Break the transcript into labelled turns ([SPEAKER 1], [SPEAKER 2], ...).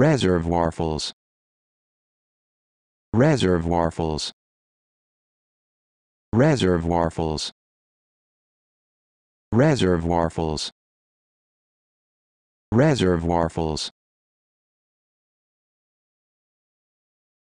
[SPEAKER 1] Reservoir falls. Reservoir falls. Reservoir falls. Reservoir falls. Reservoir falls.